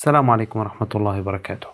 السلام عليكم ورحمة الله وبركاته.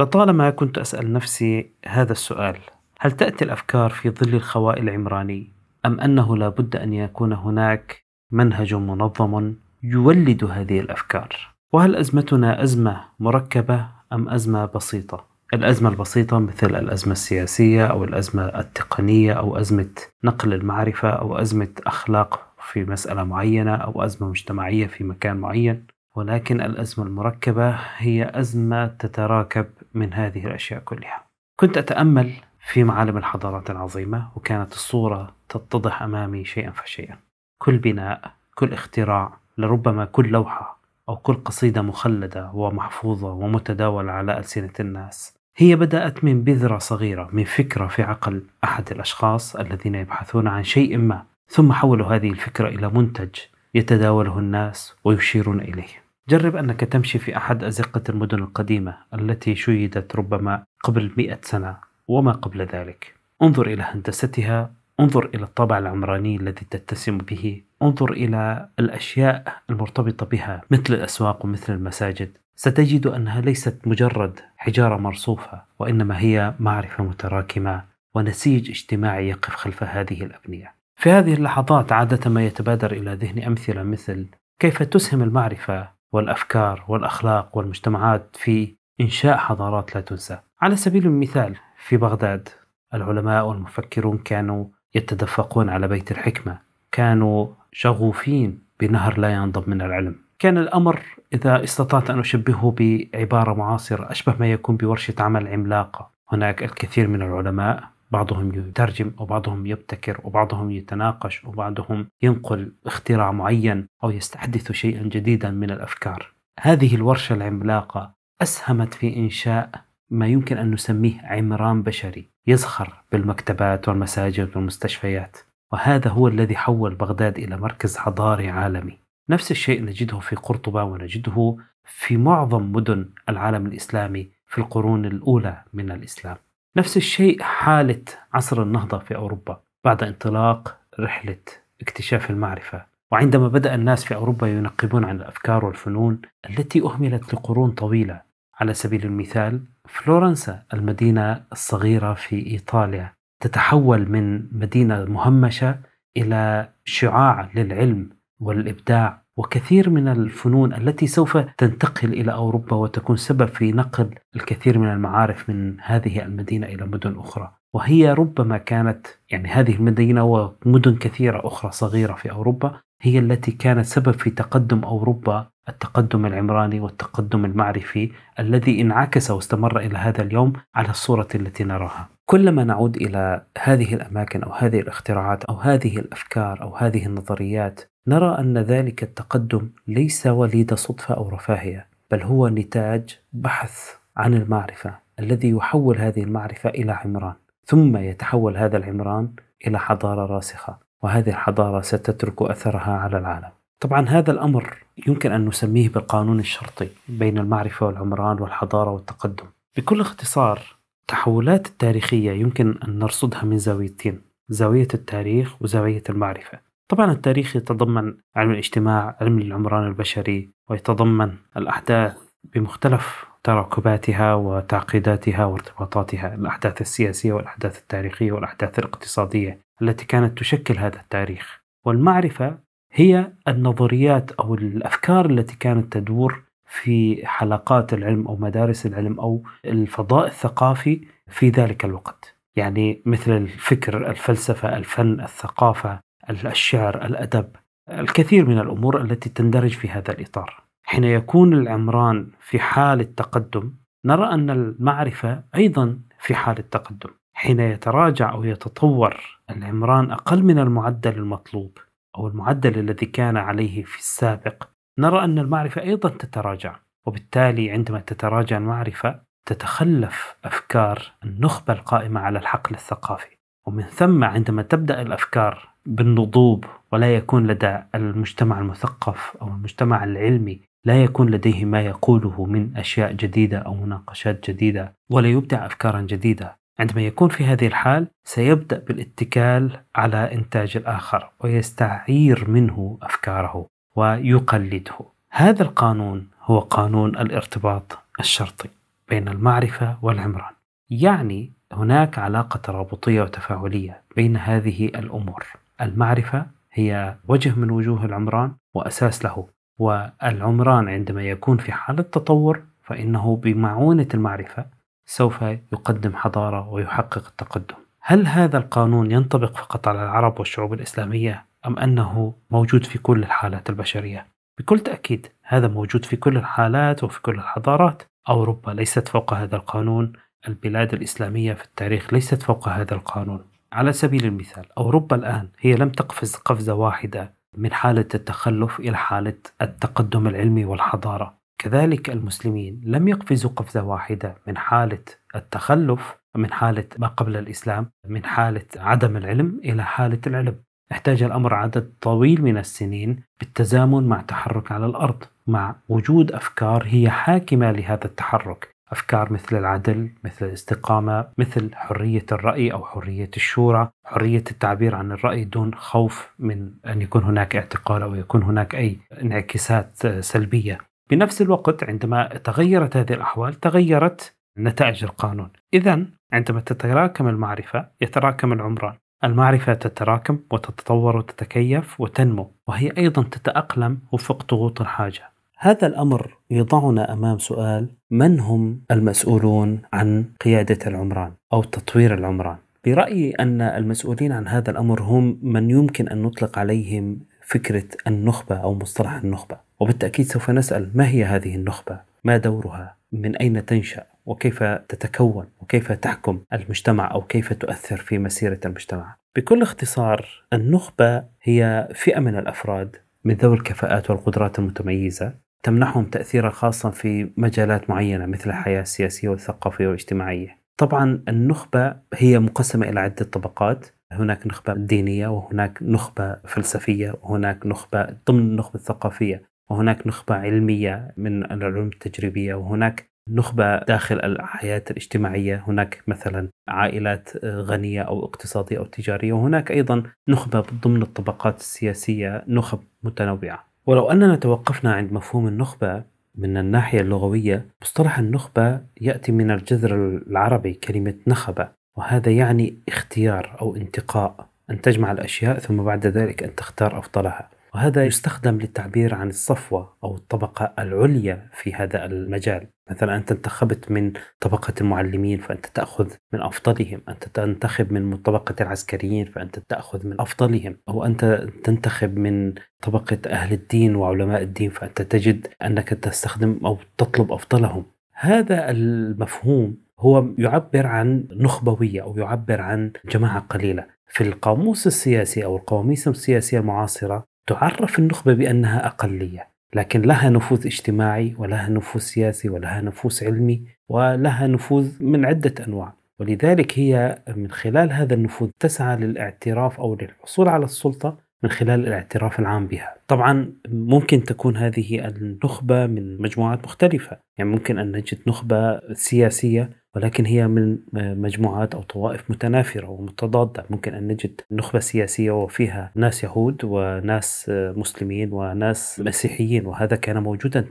لطالما كنت أسأل نفسي هذا السؤال: هل تأتي الأفكار في ظل الخواء العمراني؟ أم أنه لا بد أن يكون هناك منهج منظم يولد هذه الأفكار؟ وهل أزمتنا أزمة مركبة أم أزمة بسيطة؟ الأزمة البسيطة مثل الأزمة السياسية أو الأزمة التقنية أو أزمة نقل المعرفة أو أزمة أخلاق في مسألة معينة أو أزمة مجتمعية في مكان معين ولكن الأزمة المركبة هي أزمة تتراكب من هذه الأشياء كلها. كنت أتأمل في معالم الحضارات العظيمة وكانت الصورة تتضح أمامي شيئا فشيئا. كل بناء، كل اختراع، لربما كل لوحة أو كل قصيدة مخلدة ومحفوظة ومتداولة على ألسنة الناس هي بدأت من بذرة صغيرة من فكرة في عقل أحد الأشخاص الذين يبحثون عن شيء ما ثم حولوا هذه الفكرة إلى منتج يتداوله الناس ويشيرون إليه جرب أنك تمشي في أحد أزقة المدن القديمة التي شيدت ربما قبل مئة سنة وما قبل ذلك انظر إلى هندستها انظر إلى الطابع العمراني الذي تتسم به انظر إلى الأشياء المرتبطة بها مثل الأسواق ومثل المساجد ستجد أنها ليست مجرد حجارة مرصوفة وإنما هي معرفة متراكمة ونسيج اجتماعي يقف خلف هذه الأبنية في هذه اللحظات عادة ما يتبادر إلى ذهن أمثلة مثل كيف تسهم المعرفة والأفكار والأخلاق والمجتمعات في إنشاء حضارات لا تنسى على سبيل المثال في بغداد العلماء والمفكرون كانوا يتدفقون على بيت الحكمة كانوا شغوفين بنهر لا ينضب من العلم كان الأمر إذا استطعت أن أشبهه بعبارة معاصرة أشبه ما يكون بورشة عمل عملاقة هناك الكثير من العلماء بعضهم يترجم وبعضهم يبتكر وبعضهم يتناقش وبعضهم ينقل اختراع معين أو يستحدث شيئا جديدا من الأفكار هذه الورشة العملاقة أسهمت في إنشاء ما يمكن أن نسميه عمران بشري يزخر بالمكتبات والمساجد والمستشفيات وهذا هو الذي حول بغداد إلى مركز حضاري عالمي نفس الشيء نجده في قرطبة ونجده في معظم مدن العالم الإسلامي في القرون الأولى من الإسلام نفس الشيء حالة عصر النهضة في أوروبا بعد انطلاق رحلة اكتشاف المعرفة وعندما بدأ الناس في أوروبا ينقبون عن الأفكار والفنون التي أهملت لقرون طويلة على سبيل المثال فلورنسا المدينة الصغيرة في إيطاليا تتحول من مدينة مهمشة إلى شعاع للعلم والإبداع وكثير من الفنون التي سوف تنتقل الى اوروبا وتكون سبب في نقل الكثير من المعارف من هذه المدينه الى مدن اخرى، وهي ربما كانت يعني هذه المدينه ومدن كثيره اخرى صغيره في اوروبا هي التي كانت سبب في تقدم اوروبا التقدم العمراني والتقدم المعرفي الذي انعكس واستمر الى هذا اليوم على الصوره التي نراها. كلما نعود الى هذه الاماكن او هذه الاختراعات او هذه الافكار او هذه النظريات نرى ان ذلك التقدم ليس وليد صدفه او رفاهيه بل هو نتاج بحث عن المعرفه الذي يحول هذه المعرفه الى عمران ثم يتحول هذا العمران الى حضاره راسخه وهذه الحضاره ستترك اثرها على العالم طبعا هذا الامر يمكن ان نسميه بالقانون الشرطي بين المعرفه والعمران والحضاره والتقدم بكل اختصار التحولات التاريخية يمكن أن نرصدها من زاويتين زاوية التاريخ وزاوية المعرفة طبعا التاريخ يتضمن علم الاجتماع علم العمران البشري ويتضمن الأحداث بمختلف تراكباتها وتعقيداتها وارتباطاتها الأحداث السياسية والأحداث التاريخية والأحداث الاقتصادية التي كانت تشكل هذا التاريخ والمعرفة هي النظريات أو الأفكار التي كانت تدور في حلقات العلم او مدارس العلم او الفضاء الثقافي في ذلك الوقت يعني مثل الفكر الفلسفه الفن الثقافه الشعر الادب الكثير من الامور التي تندرج في هذا الاطار حين يكون العمران في حال التقدم نرى ان المعرفه ايضا في حال التقدم حين يتراجع او يتطور العمران اقل من المعدل المطلوب او المعدل الذي كان عليه في السابق نرى أن المعرفة أيضا تتراجع وبالتالي عندما تتراجع المعرفة تتخلف أفكار النخبة القائمة على الحقل الثقافي ومن ثم عندما تبدأ الأفكار بالنضوب ولا يكون لدى المجتمع المثقف أو المجتمع العلمي لا يكون لديه ما يقوله من أشياء جديدة أو مناقشات جديدة ولا يبدع أفكارا جديدة عندما يكون في هذه الحال سيبدأ بالاتكال على إنتاج الآخر ويستعير منه أفكاره ويقلده هذا القانون هو قانون الارتباط الشرطي بين المعرفة والعمران يعني هناك علاقة ترابطية وتفاعلية بين هذه الأمور المعرفة هي وجه من وجوه العمران وأساس له والعمران عندما يكون في حالة تطور فإنه بمعونة المعرفة سوف يقدم حضارة ويحقق التقدم هل هذا القانون ينطبق فقط على العرب والشعوب الإسلامية أم أنه موجود في كل الحالات البشرية؟ بكل تأكيد هذا موجود في كل الحالات وفي كل الحضارات أوروبا ليست فوق هذا القانون البلاد الإسلامية في التاريخ ليست فوق هذا القانون على سبيل المثال أوروبا الآن هي لم تقفز قفزة واحدة من حالة التخلف إلى حالة التقدم العلمي والحضارة كذلك المسلمين لم يقفزوا قفزة واحدة من حالة التخلف من حالة ما قبل الإسلام من حالة عدم العلم إلى حالة العلم احتاج الأمر عدد طويل من السنين بالتزامن مع تحرك على الأرض مع وجود أفكار هي حاكمة لهذا التحرك أفكار مثل العدل مثل الاستقامة مثل حرية الرأي أو حرية الشورى حرية التعبير عن الرأي دون خوف من أن يكون هناك اعتقال أو يكون هناك أي انعكاسات سلبية بنفس الوقت عندما تغيرت هذه الأحوال تغيرت نتائج القانون إذا عندما تتراكم المعرفة يتراكم العمران المعرفة تتراكم وتتطور وتتكيف وتنمو وهي أيضا تتأقلم وفق ضغوط الحاجة هذا الأمر يضعنا أمام سؤال من هم المسؤولون عن قيادة العمران أو تطوير العمران برأيي أن المسؤولين عن هذا الأمر هم من يمكن أن نطلق عليهم فكرة النخبة أو مصطلح النخبة وبالتأكيد سوف نسأل ما هي هذه النخبة ما دورها من أين تنشأ وكيف تتكون وكيف تحكم المجتمع او كيف تؤثر في مسيره المجتمع. بكل اختصار النخبه هي فئه من الافراد من ذوي الكفاءات والقدرات المتميزه تمنحهم تاثيرا خاصا في مجالات معينه مثل الحياه السياسيه والثقافيه والاجتماعيه. طبعا النخبه هي مقسمه الى عده طبقات هناك نخبة دينية وهناك نخبة فلسفية وهناك نخبة ضمن النخبة الثقافية وهناك نخبة علمية من العلوم التجريبية وهناك نخبة داخل الحياة الاجتماعية هناك مثلا عائلات آه، غنية أو اقتصادية أو تجارية وهناك أيضا نخبة ضمن الطبقات السياسية نخب متنوعة ولو أننا توقفنا عند مفهوم النخبة من الناحية اللغوية مصطلح النخبة يأتي من الجذر العربي كلمة نخبة وهذا يعني اختيار أو انتقاء أن تجمع الأشياء ثم بعد ذلك أن تختار أفضلها وهذا يستخدم للتعبير عن الصفوة أو الطبقة العليا في هذا المجال مثلا أنت انتخبت من طبقة المعلمين فأنت تأخذ من أفضلهم أنت تنتخب من طبقة العسكريين فأنت تأخذ من أفضلهم أو أنت تنتخب من طبقة أهل الدين وعلماء الدين فأنت تجد أنك تستخدم أو تطلب أفضلهم هذا المفهوم هو يعبر عن نخبوية أو يعبر عن جماعة قليلة في القاموس السياسي أو القواميس السياسية المعاصرة تعرف النخبة بأنها أقلية لكن لها نفوذ اجتماعي ولها نفوذ سياسي ولها نفوذ علمي ولها نفوذ من عدة أنواع ولذلك هي من خلال هذا النفوذ تسعى للاعتراف أو للحصول على السلطة من خلال الاعتراف العام بها طبعا ممكن تكون هذه النخبة من مجموعات مختلفة يعني ممكن أن نجد نخبة سياسية ولكن هي من مجموعات أو طوائف متنافرة ومتضادة ممكن أن نجد نخبة سياسية وفيها ناس يهود وناس مسلمين وناس مسيحيين وهذا كان موجودا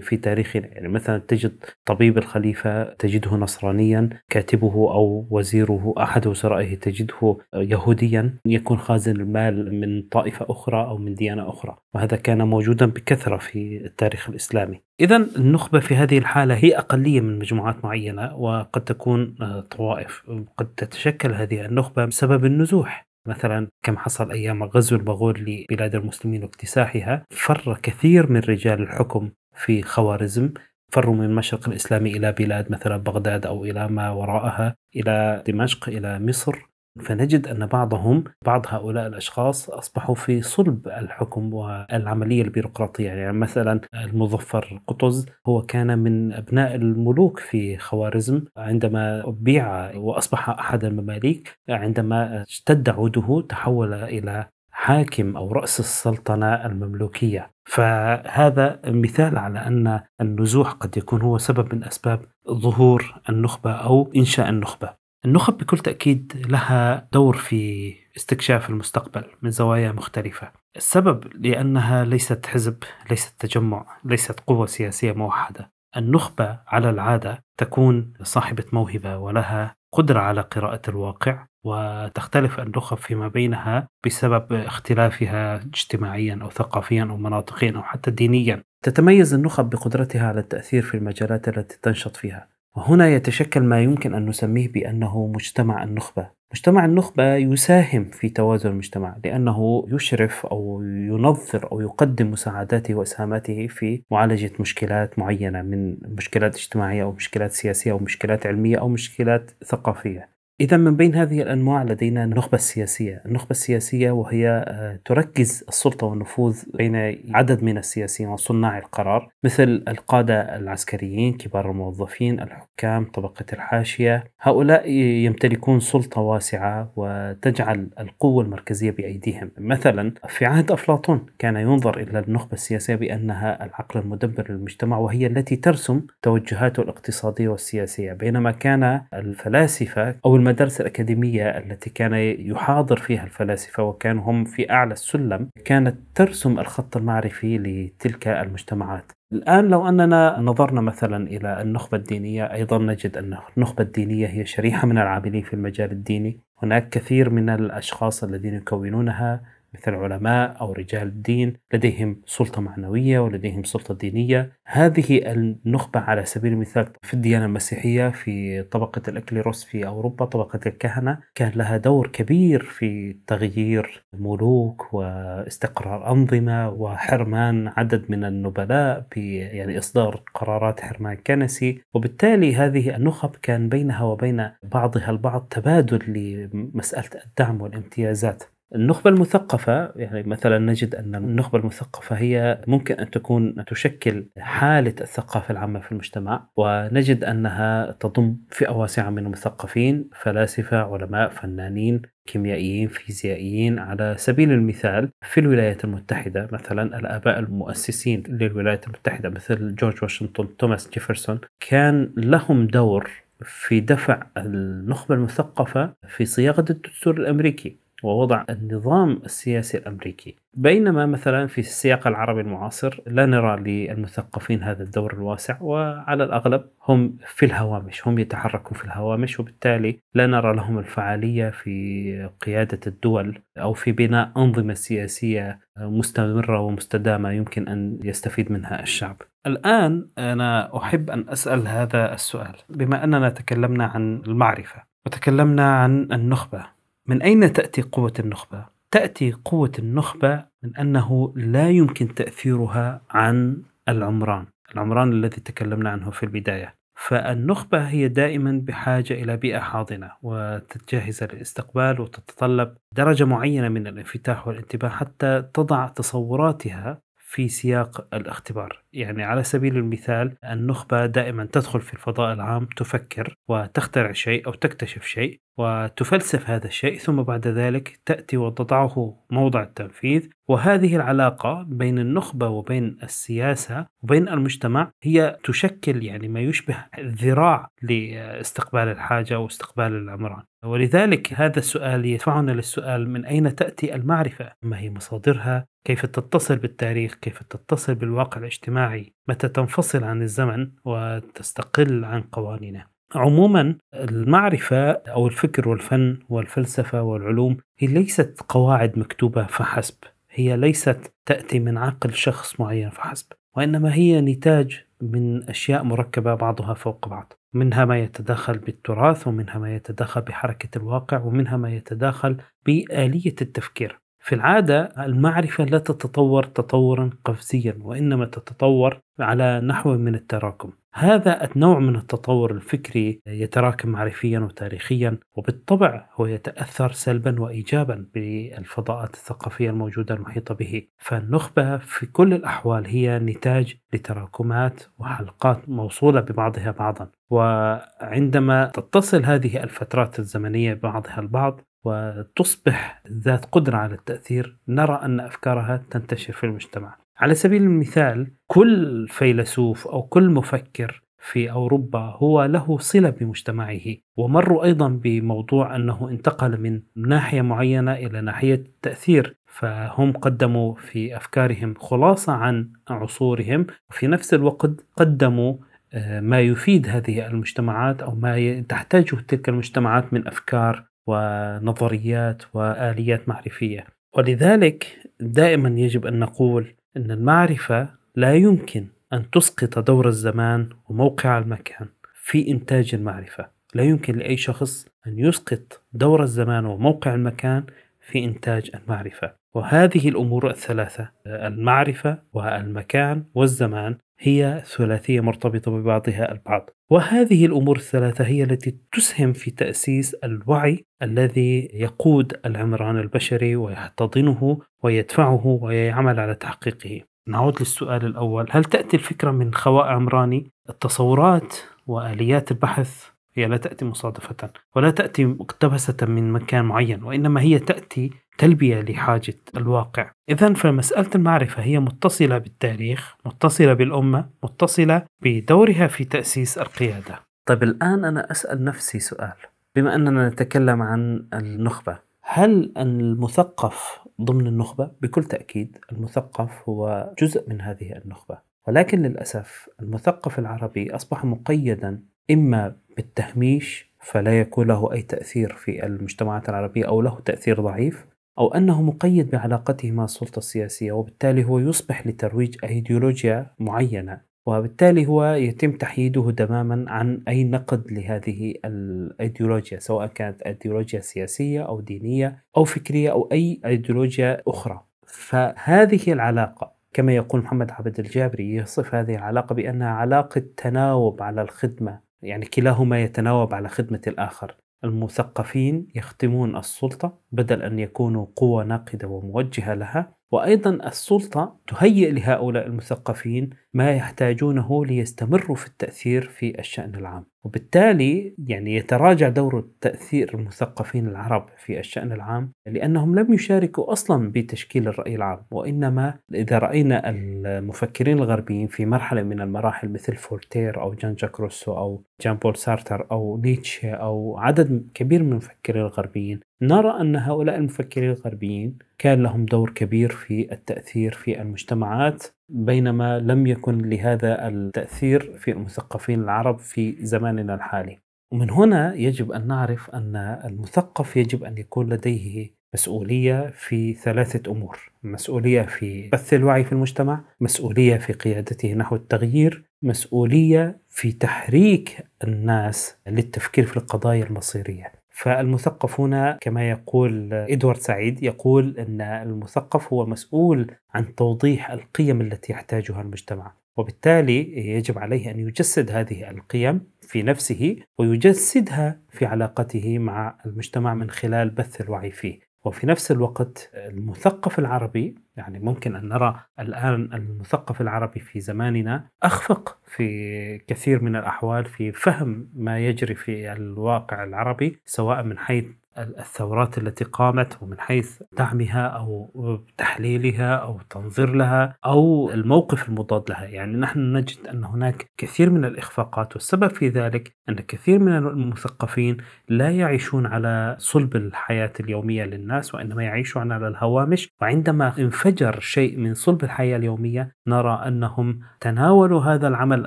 في تاريخنا يعني مثلا تجد طبيب الخليفة تجده نصرانيا كاتبه أو وزيره أحد وزرائه تجده يهوديا يكون خازن المال من طائفة أخرى أو من ديانة أخرى وهذا كان موجودا بكثرة في التاريخ الإسلامي إذا النخبة في هذه الحالة هي أقلية من مجموعات معينة وقد تكون آه، طوائف قد تتشكل هذه النخبة بسبب النزوح مثلا كما حصل أيام غزو البغور لبلاد المسلمين واكتساحها فر كثير من رجال الحكم في خوارزم فروا من المشرق الإسلامي إلى بلاد مثلا بغداد أو إلى ما وراءها إلى دمشق إلى مصر فنجد أن بعضهم بعض هؤلاء الأشخاص أصبحوا في صلب الحكم والعملية البيروقراطية يعني مثلا المظفر قطز هو كان من أبناء الملوك في خوارزم عندما بيع وأصبح أحد المماليك عندما اشتد عوده تحول إلى حاكم او راس السلطنه المملوكيه فهذا مثال على ان النزوح قد يكون هو سبب من اسباب ظهور النخبه او انشاء النخبه النخب بكل تأكيد لها دور في استكشاف المستقبل من زوايا مختلفة السبب لأنها ليست حزب ليست تجمع ليست قوة سياسية موحدة النخبة على العادة تكون صاحبة موهبة ولها قدرة على قراءة الواقع وتختلف النخب فيما بينها بسبب اختلافها اجتماعيا او ثقافيا او مناطقيا او حتى دينيا. تتميز النخب بقدرتها على التاثير في المجالات التي تنشط فيها، وهنا يتشكل ما يمكن أن نسميه بأنه مجتمع النخبة مجتمع النخبة يساهم في توازن المجتمع لأنه يشرف أو ينظر أو يقدم مساعداته وإسهاماته في معالجة مشكلات معينة من مشكلات اجتماعية أو مشكلات سياسية أو مشكلات علمية أو مشكلات ثقافية إذا من بين هذه الأنواع لدينا النخبة السياسية، النخبة السياسية وهي آه، تركز السلطة والنفوذ بين عدد من السياسيين وصناع القرار مثل القادة العسكريين، كبار الموظفين، الحكام، طبقة الحاشية، هؤلاء يمتلكون سلطة واسعة وتجعل القوة المركزية بأيديهم، مثلا في عهد أفلاطون كان ينظر إلى النخبة السياسية بأنها العقل المدبر للمجتمع وهي التي ترسم توجهاته الاقتصادية والسياسية، بينما كان الفلاسفة أو المدارس الأكاديمية التي كان يحاضر فيها الفلاسفة وكانوا هم في أعلى السلم كانت ترسم الخط المعرفي لتلك المجتمعات الآن لو أننا نظرنا مثلا إلى النخبة الدينية أيضا نجد أن النخبة الدينية هي شريحة من العاملين في المجال الديني هناك كثير من الأشخاص الذين يكونونها مثل علماء أو رجال الدين لديهم سلطة معنوية ولديهم سلطة دينية هذه النخبة على سبيل المثال في الديانة المسيحية في طبقة الأكليروس في أوروبا طبقة الكهنة كان لها دور كبير في تغيير ملوك واستقرار أنظمة وحرمان عدد من النبلاء يعني إصدار قرارات حرمان كنسي وبالتالي هذه النخب كان بينها وبين بعضها البعض تبادل لمسألة الدعم والامتيازات النخبة المثقفة يعني مثلا نجد أن النخبة المثقفة هي ممكن أن تكون تشكل حالة الثقافة العامة في المجتمع ونجد أنها تضم فئة واسعة من المثقفين فلاسفة علماء فنانين كيميائيين فيزيائيين على سبيل المثال في الولايات المتحدة مثلا الآباء المؤسسين للولايات المتحدة مثل جورج واشنطن توماس جيفرسون كان لهم دور في دفع النخبة المثقفة في صياغة الدستور الأمريكي ووضع النظام السياسي الامريكي، بينما مثلا في السياق العربي المعاصر لا نرى للمثقفين هذا الدور الواسع وعلى الاغلب هم في الهوامش، هم يتحركون في الهوامش وبالتالي لا نرى لهم الفعاليه في قياده الدول او في بناء انظمه سياسيه مستمره ومستدامه يمكن ان يستفيد منها الشعب. الان انا احب ان اسال هذا السؤال، بما اننا تكلمنا عن المعرفه وتكلمنا عن النخبه من أين تأتي قوة النخبة؟ تأتي قوة النخبة من أنه لا يمكن تأثيرها عن العمران العمران الذي تكلمنا عنه في البداية فالنخبة هي دائما بحاجة إلى بيئة حاضنة وتتجهز للاستقبال وتتطلب درجة معينة من الانفتاح والانتباه حتى تضع تصوراتها في سياق الاختبار يعني على سبيل المثال النخبة دائما تدخل في الفضاء العام تفكر وتخترع شيء أو تكتشف شيء وتفلسف هذا الشيء ثم بعد ذلك تأتي وتضعه موضع التنفيذ وهذه العلاقة بين النخبة وبين السياسة وبين المجتمع هي تشكل يعني ما يشبه ذراع لاستقبال الحاجة واستقبال العمران ولذلك هذا السؤال يدفعنا للسؤال من أين تأتي المعرفة؟ ما هي مصادرها؟ كيف تتصل بالتاريخ؟ كيف تتصل بالواقع الاجتماعي؟ الاجتماعي متى تنفصل عن الزمن وتستقل عن قوانينه عموما المعرفة أو الفكر والفن والفلسفة والعلوم هي ليست قواعد مكتوبة فحسب هي ليست تأتي من عقل شخص معين فحسب وإنما هي نتاج من أشياء مركبة بعضها فوق بعض منها ما يتداخل بالتراث ومنها ما يتداخل بحركة الواقع ومنها ما يتداخل بآلية التفكير في العادة المعرفة لا تتطور تطورا قفزيا وإنما تتطور على نحو من التراكم هذا النوع من التطور الفكري يتراكم معرفيا وتاريخيا وبالطبع هو يتأثر سلبا وإيجابا بالفضاءات الثقافية الموجودة المحيطة به فالنخبة في كل الأحوال هي نتاج لتراكمات وحلقات موصولة ببعضها بعضا وعندما تتصل هذه الفترات الزمنية ببعضها البعض وتصبح ذات قدرة على التأثير نرى أن أفكارها تنتشر في المجتمع على سبيل المثال كل فيلسوف أو كل مفكر في أوروبا هو له صلة بمجتمعه ومروا أيضا بموضوع أنه انتقل من ناحية معينة إلى ناحية التأثير فهم قدموا في أفكارهم خلاصة عن عصورهم وفي نفس الوقت قدموا آه، ما يفيد هذه المجتمعات او ما تحتاجه تلك المجتمعات من افكار ونظريات واليات معرفيه ولذلك دائما يجب ان نقول ان المعرفه لا يمكن ان تسقط دور الزمان وموقع المكان في انتاج المعرفه لا يمكن لاي شخص ان يسقط دور الزمان وموقع المكان في انتاج المعرفه وهذه الامور الثلاثه المعرفه والمكان والزمان هي ثلاثية مرتبطة ببعضها البعض وهذه الأمور الثلاثة هي التي تسهم في تأسيس الوعي الذي يقود العمران البشري ويحتضنه ويدفعه ويعمل على تحقيقه نعود للسؤال الأول هل تأتي الفكرة من خواء عمراني التصورات وآليات البحث هي لا تأتي مصادفة ولا تأتي مقتبسة من مكان معين وإنما هي تأتي تلبية لحاجة الواقع إذا فمسألة المعرفة هي متصلة بالتاريخ متصلة بالأمة متصلة بدورها في تأسيس القيادة طيب الآن أنا أسأل نفسي سؤال بما أننا نتكلم عن النخبة هل المثقف ضمن النخبة؟ بكل تأكيد المثقف هو جزء من هذه النخبة ولكن للأسف المثقف العربي أصبح مقيدا إما بالتهميش فلا يكون له أي تأثير في المجتمعات العربية أو له تأثير ضعيف أو أنه مقيد بعلاقته مع السلطة السياسية وبالتالي هو يصبح لترويج أيديولوجيا معينة وبالتالي هو يتم تحييده تماما عن أي نقد لهذه الأيديولوجيا سواء كانت أيديولوجيا سياسية أو دينية أو فكرية أو أي أيديولوجيا أخرى فهذه العلاقة كما يقول محمد عبد الجابري يصف هذه العلاقة بأنها علاقة تناوب على الخدمة يعني كلاهما يتناوب على خدمة الآخر المثقفين يخدمون السلطة بدل أن يكونوا قوة ناقدة وموجهة لها وأيضا السلطة تهيئ لهؤلاء المثقفين ما يحتاجونه ليستمروا في التأثير في الشأن العام وبالتالي يعني يتراجع دور تأثير المثقفين العرب في الشأن العام لأنهم لم يشاركوا أصلا بتشكيل الرأي العام وإنما إذا رأينا المفكرين الغربيين في مرحلة من المراحل مثل فولتير أو جان جاك روسو أو جان بول سارتر أو نيتشه أو عدد كبير من المفكرين الغربيين نرى أن هؤلاء المفكرين الغربيين كان لهم دور كبير في التأثير في المجتمعات بينما لم يكن لهذا التأثير في المثقفين العرب في زماننا الحالي ومن هنا يجب أن نعرف أن المثقف يجب أن يكون لديه مسؤولية في ثلاثة أمور مسؤولية في بث الوعي في المجتمع مسؤولية في قيادته نحو التغيير مسؤولية في تحريك الناس للتفكير في القضايا المصيرية فالمثقفون كما يقول ادوارد سعيد يقول ان المثقف هو مسؤول عن توضيح القيم التي يحتاجها المجتمع وبالتالي يجب عليه ان يجسد هذه القيم في نفسه ويجسدها في علاقته مع المجتمع من خلال بث الوعي فيه وفي نفس الوقت المثقف العربي يعني ممكن ان نرى الان المثقف العربي في زماننا اخفق في كثير من الاحوال في فهم ما يجري في الواقع العربي سواء من حيث الثورات التي قامت ومن حيث دعمها او تحليلها او تنظير لها او الموقف المضاد لها، يعني نحن نجد ان هناك كثير من الاخفاقات والسبب في ذلك ان كثير من المثقفين لا يعيشون على صلب الحياه اليوميه للناس وانما يعيشون على الهوامش وعندما انفجر شيء من صلب الحياه اليوميه نرى انهم تناولوا هذا العمل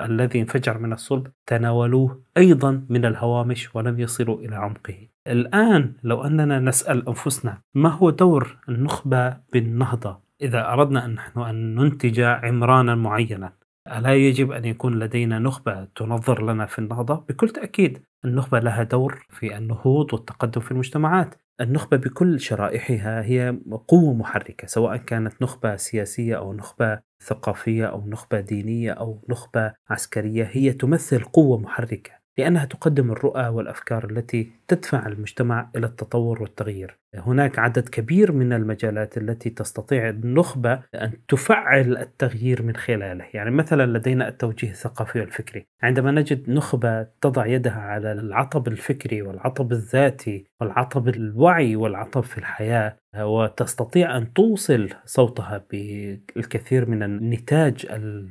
الذي انفجر من الصلب تناولوه ايضا من الهوامش ولم يصلوا الى عمقه. الآن لو أننا نسأل أنفسنا ما هو دور النخبة بالنهضة إذا أردنا أن نحن أن ننتج عمرانا معينا ألا يجب أن يكون لدينا نخبة تنظر لنا في النهضة؟ بكل تأكيد النخبة لها دور في النهوض والتقدم في المجتمعات النخبة بكل شرائحها هي قوة محركة سواء كانت نخبة سياسية أو نخبة ثقافية أو نخبة دينية أو نخبة عسكرية هي تمثل قوة محركة لأنها تقدم الرؤى والأفكار التي تدفع المجتمع إلى التطور والتغيير. هناك عدد كبير من المجالات التي تستطيع النخبة أن تفعل التغيير من خلاله، يعني مثلا لدينا التوجيه الثقافي والفكري، عندما نجد نخبة تضع يدها على العطب الفكري والعطب الذاتي والعطب الوعي والعطب في الحياة وتستطيع أن توصل صوتها بالكثير من النتاج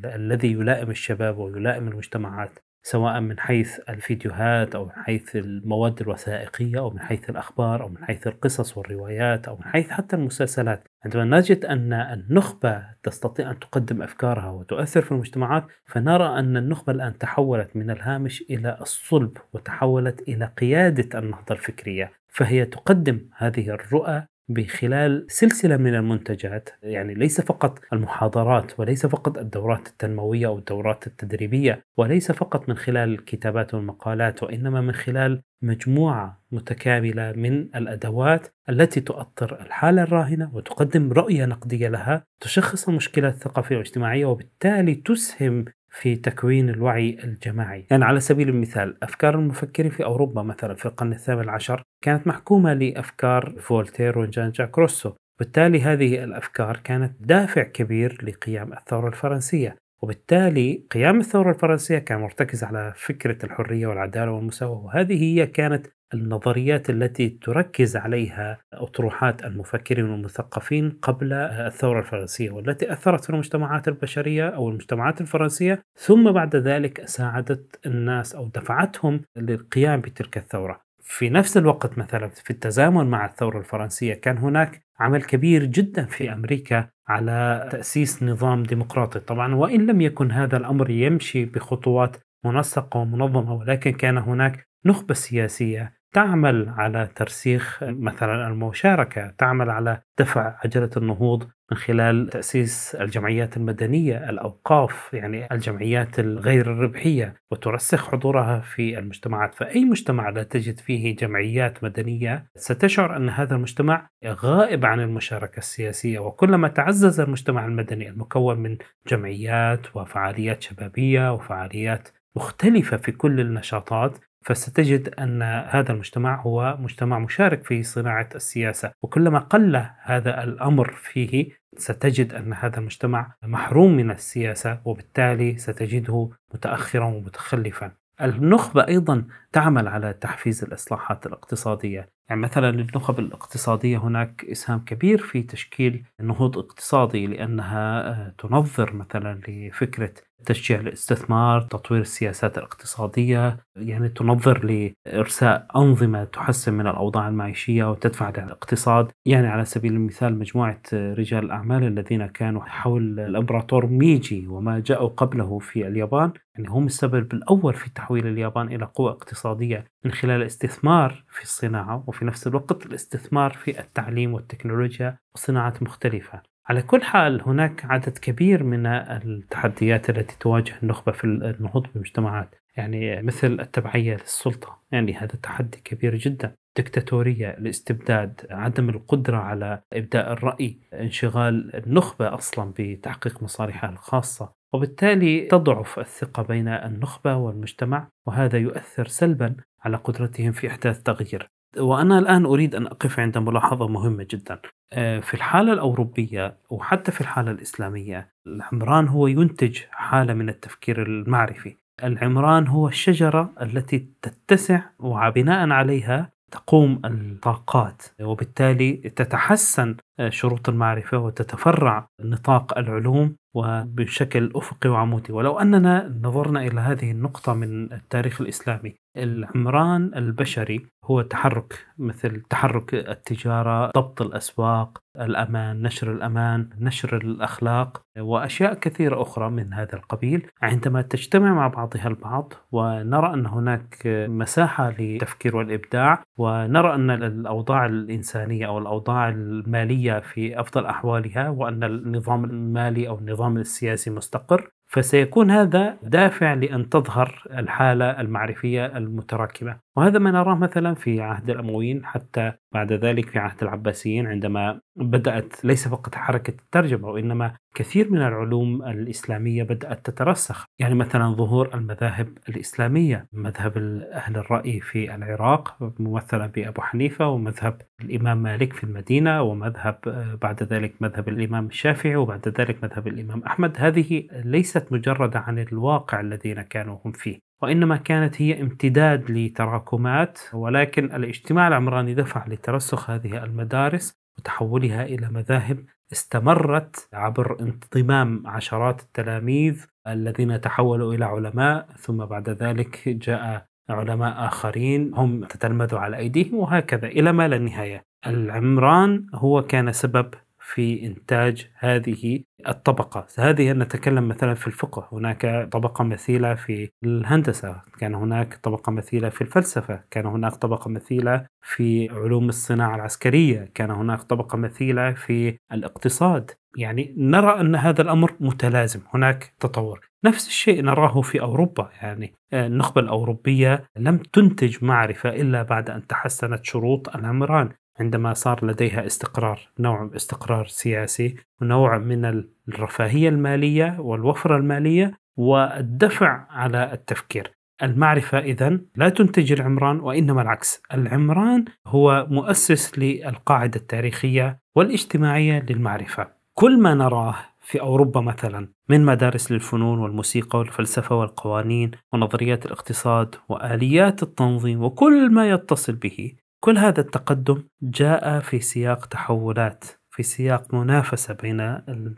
الذي يلائم الشباب ويلائم المجتمعات سواء من حيث الفيديوهات أو من حيث المواد الوثائقية أو من حيث الأخبار أو من حيث القصص والروايات أو من حيث حتى المسلسلات عندما نجد أن النخبة تستطيع أن تقدم أفكارها وتؤثر في المجتمعات فنرى أن النخبة الآن تحولت من الهامش إلى الصلب وتحولت إلى قيادة النهضة الفكرية فهي تقدم هذه الرؤى بخلال سلسلة من المنتجات يعني ليس فقط المحاضرات وليس فقط الدورات التنموية أو الدورات التدريبية وليس فقط من خلال الكتابات والمقالات وإنما من خلال مجموعة متكاملة من الأدوات التي تؤطر الحالة الراهنة وتقدم رؤية نقدية لها تشخص المشكلة الثقافية والاجتماعية وبالتالي تسهم في تكوين الوعي الجماعي يعني على سبيل المثال أفكار المفكرين في أوروبا مثلا في القرن الثامن عشر كانت محكومة لأفكار فولتير وجان جاك روسو بالتالي هذه الأفكار كانت دافع كبير لقيام الثورة الفرنسية وبالتالي قيام الثورة الفرنسية كان مرتكز على فكرة الحرية والعدالة والمساواة وهذه هي كانت النظريات التي تركز عليها أطروحات المفكرين والمثقفين قبل الثورة الفرنسية والتي أثرت في المجتمعات البشرية أو المجتمعات الفرنسية ثم بعد ذلك ساعدت الناس أو دفعتهم للقيام بتلك الثورة في نفس الوقت مثلا في التزامن مع الثورة الفرنسية كان هناك عمل كبير جدا في أمريكا على تأسيس نظام ديمقراطي طبعا وإن لم يكن هذا الأمر يمشي بخطوات منسقة ومنظمة ولكن كان هناك نخبة سياسية تعمل على ترسيخ مثلا المشاركة تعمل على دفع عجلة النهوض من خلال تأسيس الجمعيات المدنية الأوقاف يعني الجمعيات الغير الربحية وترسخ حضورها في المجتمعات فأي مجتمع لا تجد فيه جمعيات مدنية ستشعر أن هذا المجتمع غائب عن المشاركة السياسية وكلما تعزز المجتمع المدني المكون من جمعيات وفعاليات شبابية وفعاليات مختلفة في كل النشاطات فستجد أن هذا المجتمع هو مجتمع مشارك في صناعة السياسة وكلما قل هذا الأمر فيه ستجد أن هذا المجتمع محروم من السياسة وبالتالي ستجده متأخرا ومتخلفا النخبة أيضا تعمل على تحفيز الإصلاحات الاقتصادية يعني مثلا للنخب الاقتصادية هناك إسهام كبير في تشكيل نهوض اقتصادي لأنها آه، تنظر مثلا لفكرة تشجيع الاستثمار تطوير السياسات الاقتصادية يعني تنظر لإرساء أنظمة تحسن من الأوضاع المعيشية وتدفع للاقتصاد يعني على سبيل المثال مجموعة رجال الأعمال الذين كانوا حول الإمبراطور ميجي وما جاءوا قبله في اليابان يعني هم السبب الأول في تحويل اليابان إلى قوة اقتصادية من خلال الاستثمار في الصناعة وفي نفس الوقت الاستثمار في التعليم والتكنولوجيا وصناعات مختلفة على كل حال هناك عدد كبير من التحديات التي تواجه النخبة في النهوض بالمجتمعات يعني مثل التبعية للسلطة يعني هذا تحدي كبير جدا الدكتاتورية الاستبداد عدم القدرة على إبداء الرأي انشغال النخبة أصلا بتحقيق مصالحها الخاصة وبالتالي تضعف الثقة بين النخبة والمجتمع وهذا يؤثر سلبا على قدرتهم في إحداث تغيير وأنا الآن أريد أن أقف عند ملاحظة مهمة جدا آه، في الحالة الأوروبية وحتى في الحالة الإسلامية العمران هو ينتج حالة من التفكير المعرفي العمران هو الشجرة التي تتسع وبناء عليها تقوم الطاقات وبالتالي تتحسن آه، شروط المعرفة وتتفرع نطاق العلوم وبشكل أفقي وعمودي ولو أننا نظرنا إلى هذه النقطة من التاريخ الإسلامي العمران البشري هو تحرك مثل تحرك التجارة ضبط الأسواق الأمان نشر الأمان نشر الأخلاق وأشياء كثيرة أخرى من هذا القبيل عندما تجتمع مع بعضها البعض ونرى أن هناك مساحة للتفكير والإبداع ونرى أن الأوضاع الإنسانية أو الأوضاع المالية الماليه في أفضل أحوالها وأن النظام المالي أو النظام السياسي مستقر فسيكون هذا دافع لأن تظهر الحالة المعرفية المتراكمة وهذا ما نراه مثلا في عهد الأمويين حتى بعد ذلك في عهد العباسيين عندما بدأت ليس فقط حركة الترجمة وإنما كثير من العلوم الإسلامية بدأت تترسخ يعني مثلا ظهور المذاهب الإسلامية مذهب أهل الرأي في العراق ممثلا بأبو حنيفة ومذهب الإمام مالك في المدينة ومذهب آه، بعد ذلك مذهب الإمام الشافعي وبعد ذلك مذهب الإمام أحمد هذه ليست مجرد عن الواقع الذين كانوا هم فيه وإنما كانت هي امتداد لتراكمات ولكن الاجتماع العمراني دفع لترسخ هذه المدارس وتحولها إلى مذاهب استمرت عبر انضمام عشرات التلاميذ الذين تحولوا إلى علماء ثم بعد ذلك جاء علماء آخرين هم تتلمذوا على أيديهم وهكذا إلى ما لا نهاية العمران هو كان سبب في إنتاج هذه الطبقة هذه نتكلم مثلا في الفقه هناك طبقة مثيلة في الهندسة كان هناك طبقة مثيلة في الفلسفة كان هناك طبقة مثيلة في علوم الصناعة العسكرية كان هناك طبقة مثيلة في الاقتصاد يعني نرى أن هذا الأمر متلازم هناك تطور نفس الشيء نراه في أوروبا يعني آه، النخبة الأوروبية لم تنتج معرفة إلا بعد أن تحسنت شروط العمران عندما صار لديها استقرار نوع استقرار سياسي ونوع من الرفاهية المالية والوفرة المالية والدفع على التفكير المعرفة إذا لا تنتج العمران وإنما العكس العمران هو مؤسس للقاعدة التاريخية والاجتماعية للمعرفة كل ما نراه في أوروبا مثلا من مدارس للفنون والموسيقى والفلسفة والقوانين ونظريات الاقتصاد وآليات التنظيم وكل ما يتصل به كل هذا التقدم جاء في سياق تحولات في سياق منافسة بين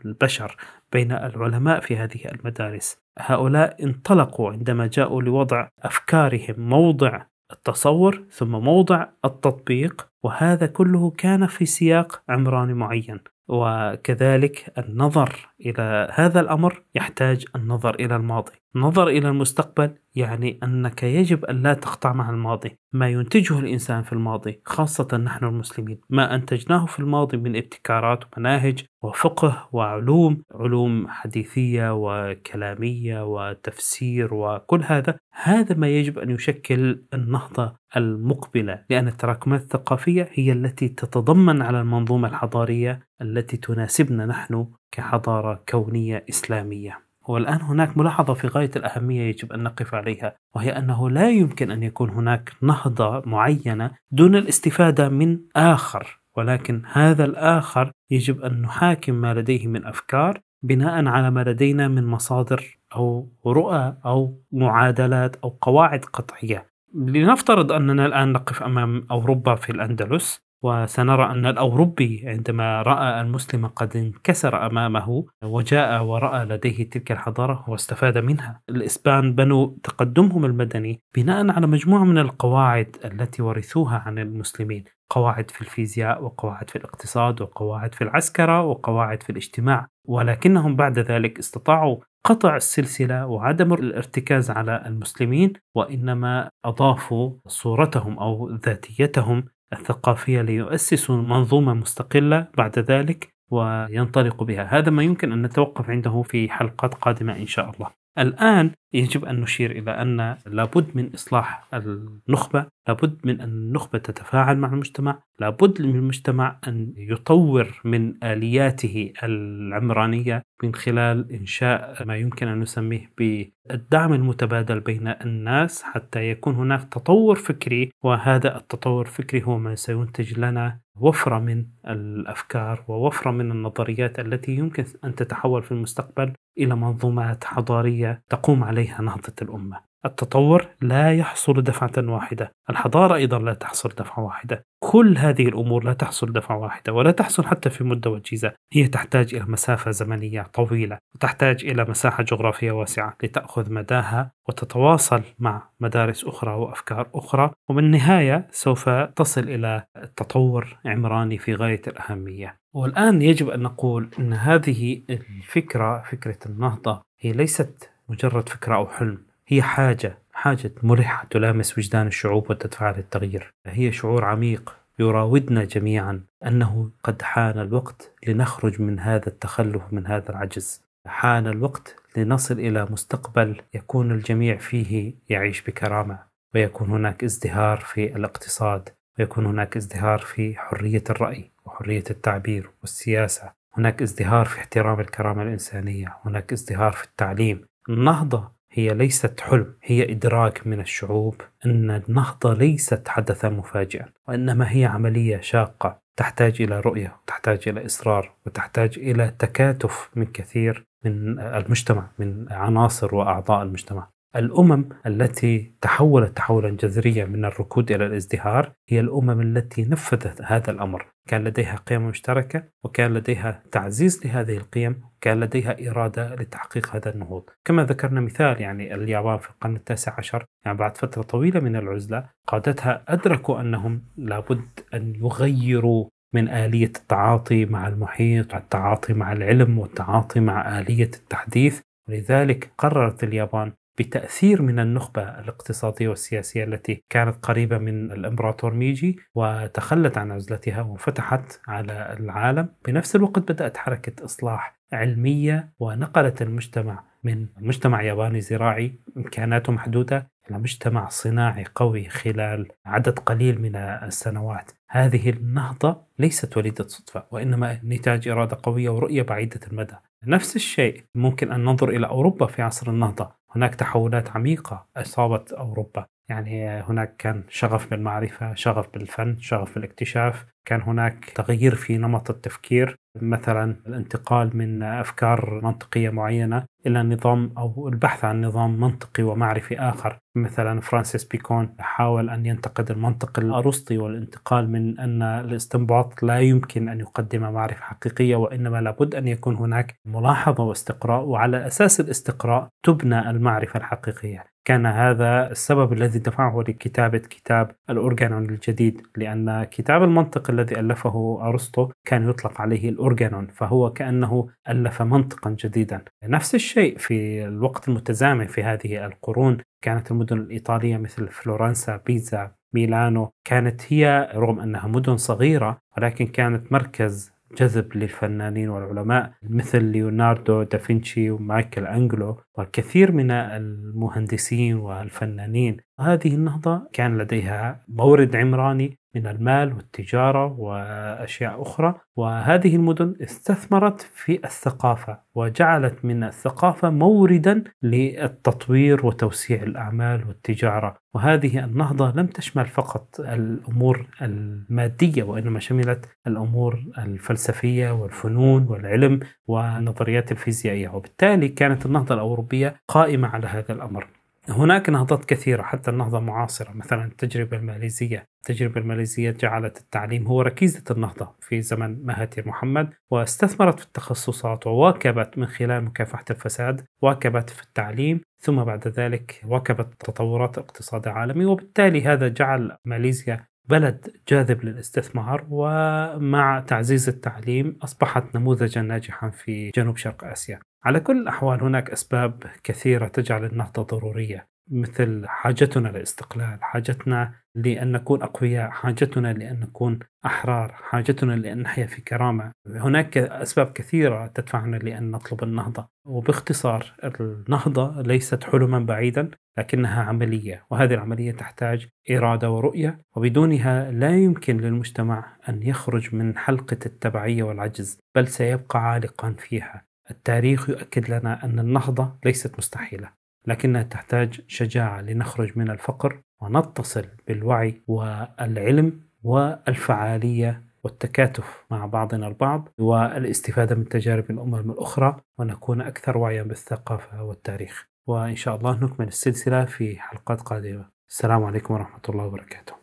البشر بين العلماء في هذه المدارس هؤلاء انطلقوا عندما جاءوا لوضع أفكارهم موضع التصور ثم موضع التطبيق وهذا كله كان في سياق عمراني معين وكذلك النظر إلى هذا الأمر يحتاج النظر إلى الماضي النظر إلى المستقبل يعني أنك يجب أن لا تقطع مع الماضي ما ينتجه الإنسان في الماضي خاصة نحن المسلمين ما أنتجناه في الماضي من ابتكارات ومناهج وفقه وعلوم علوم حديثية وكلامية وتفسير وكل هذا هذا ما يجب أن يشكل النهضة المقبلة لأن التراكمات الثقافية هي التي تتضمن على المنظومة الحضارية التي تناسبنا نحن كحضارة كونية إسلامية والآن هناك ملاحظة في غاية الأهمية يجب أن نقف عليها وهي أنه لا يمكن أن يكون هناك نهضة معينة دون الاستفادة من آخر ولكن هذا الآخر يجب أن نحاكم ما لديه من أفكار بناء على ما لدينا من مصادر أو رؤى أو معادلات أو قواعد قطعية لنفترض أننا الآن نقف أمام أوروبا في الأندلس وسنرى أن الأوروبي عندما رأى المسلم قد انكسر أمامه وجاء ورأى لديه تلك الحضارة واستفاد منها الإسبان بنوا تقدمهم المدني بناء على مجموعة من القواعد التي ورثوها عن المسلمين قواعد في الفيزياء وقواعد في الاقتصاد وقواعد في العسكرة وقواعد في الاجتماع ولكنهم بعد ذلك استطاعوا قطع السلسلة وعدم الارتكاز على المسلمين وإنما أضافوا صورتهم أو ذاتيتهم الثقافية ليؤسسوا منظومة مستقلة بعد ذلك وينطلقوا بها هذا ما يمكن أن نتوقف عنده في حلقات قادمة إن شاء الله الآن يجب أن نشير إلى أن لابد من إصلاح النخبة لابد من أن النخبة تتفاعل مع المجتمع لابد من المجتمع أن يطور من آلياته العمرانية من خلال إنشاء ما يمكن أن نسميه بالدعم المتبادل بين الناس حتى يكون هناك تطور فكري وهذا التطور الفكري هو ما سينتج لنا وفرة من الأفكار ووفرة من النظريات التي يمكن أن تتحول في المستقبل الى منظومات حضاريه تقوم عليها نهضه الامه. التطور لا يحصل دفعة واحدة الحضارة أيضا لا تحصل دفعة واحدة كل هذه الأمور لا تحصل دفعة واحدة ولا تحصل حتى في مدة وجيزة هي تحتاج إلى مسافة زمنية طويلة وتحتاج إلى مساحة جغرافية واسعة لتأخذ مداها وتتواصل مع مدارس أخرى وأفكار أخرى وبالنهاية سوف تصل إلى التطور عمراني في غاية الأهمية والآن يجب أن نقول أن هذه الفكرة فكرة النهضة هي ليست مجرد فكرة أو حلم هي حاجة حاجة مرحة تلامس وجدان الشعوب وتدفع للتغيير هي شعور عميق يراودنا جميعا أنه قد حان الوقت لنخرج من هذا التخلف من هذا العجز حان الوقت لنصل إلى مستقبل يكون الجميع فيه يعيش بكرامة ويكون هناك ازدهار في الاقتصاد ويكون هناك ازدهار في حرية الرأي وحرية التعبير والسياسة هناك ازدهار في احترام الكرامة الإنسانية هناك ازدهار في التعليم النهضة هي ليست حلم هي إدراك من الشعوب أن النهضة ليست حدثا مفاجئا وإنما هي عملية شاقة تحتاج إلى رؤية تحتاج إلى إصرار وتحتاج إلى تكاتف من كثير من المجتمع من عناصر وأعضاء المجتمع الأمم التي تحولت تحولا جذريا من الركود إلى الازدهار هي الأمم التي نفذت هذا الأمر كان لديها قيم مشتركة وكان لديها تعزيز لهذه القيم وكان لديها إرادة لتحقيق هذا النهوض كما ذكرنا مثال يعني اليابان في القرن التاسع عشر يعني بعد فترة طويلة من العزلة قادتها أدركوا أنهم لابد أن يغيروا من آلية التعاطي مع المحيط والتعاطي مع العلم والتعاطي مع آلية التحديث ولذلك قررت اليابان بتأثير من النخبة الاقتصادية والسياسية التي كانت قريبة من الإمبراطور ميجي وتخلت عن عزلتها وفتحت على العالم بنفس الوقت بدأت حركة إصلاح علمية ونقلت المجتمع من مجتمع ياباني زراعي إمكاناته محدودة إلى مجتمع صناعي قوي خلال عدد قليل من السنوات هذه النهضة ليست وليدة صدفة وإنما نتاج إرادة قوية ورؤية بعيدة المدى نفس الشيء ممكن أن ننظر إلى أوروبا في عصر النهضة هناك تحولات عميقة أصابت أوروبا يعني هناك كان شغف بالمعرفة شغف بالفن شغف بالاكتشاف كان هناك تغيير في نمط التفكير مثلا الانتقال من أفكار منطقية معينة إلى نظام أو البحث عن نظام منطقي ومعرفي آخر مثلا فرانسيس بيكون حاول أن ينتقد المنطق الأرسطي والانتقال من أن الاستنباط لا يمكن أن يقدم معرفة حقيقية وإنما لابد أن يكون هناك ملاحظة واستقراء وعلى أساس الاستقراء تبنى المعرفة الحقيقية كان هذا السبب الذي دفعه لكتابة كتاب الأورجانون الجديد لأن كتاب المنطق الذي ألفه أرسطو كان يطلق عليه الأورجانون فهو كأنه ألف منطقا جديدا نفس الشيء في الوقت المتزامن في هذه القرون كانت المدن الإيطالية مثل فلورنسا بيزا ميلانو كانت هي رغم أنها مدن صغيرة ولكن كانت مركز جذب للفنانين والعلماء مثل ليوناردو دافنشي ومايكل أنجلو والكثير من المهندسين والفنانين هذه النهضة كان لديها مورد عمراني من المال والتجارة وأشياء أخرى وهذه المدن استثمرت في الثقافة وجعلت من الثقافة موردا للتطوير وتوسيع الأعمال والتجارة وهذه النهضة لم تشمل فقط الأمور المادية وإنما شملت الأمور الفلسفية والفنون والعلم والنظريات الفيزيائية وبالتالي كانت النهضة الأوروبية قائمة على هذا الأمر هناك نهضات كثيرة حتى النهضة المعاصرة مثلا التجربة الماليزية التجربة الماليزية جعلت التعليم هو ركيزة النهضة في زمن مهاتير محمد واستثمرت في التخصصات وواكبت من خلال مكافحة الفساد واكبت في التعليم ثم بعد ذلك واكبت تطورات اقتصاد عالمي وبالتالي هذا جعل ماليزيا بلد جاذب للاستثمار ومع تعزيز التعليم أصبحت نموذجا ناجحا في جنوب شرق آسيا على كل الأحوال هناك أسباب كثيرة تجعل النهضة ضرورية مثل حاجتنا للاستقلال حاجتنا لأن نكون أقوياء حاجتنا لأن نكون أحرار حاجتنا لأن نحيا في كرامة هناك أسباب كثيرة تدفعنا لأن نطلب النهضة وباختصار النهضة ليست حلما بعيدا لكنها عملية وهذه العملية تحتاج إرادة ورؤية وبدونها لا يمكن للمجتمع أن يخرج من حلقة التبعية والعجز بل سيبقى عالقا فيها التاريخ يؤكد لنا أن النهضة ليست مستحيلة لكنها تحتاج شجاعة لنخرج من الفقر ونتصل بالوعي والعلم والفعالية والتكاتف مع بعضنا البعض والاستفادة من تجارب الأمم الأخرى ونكون أكثر وعيا بالثقافة والتاريخ وإن شاء الله نكمل السلسلة في حلقات قادمة السلام عليكم ورحمة الله وبركاته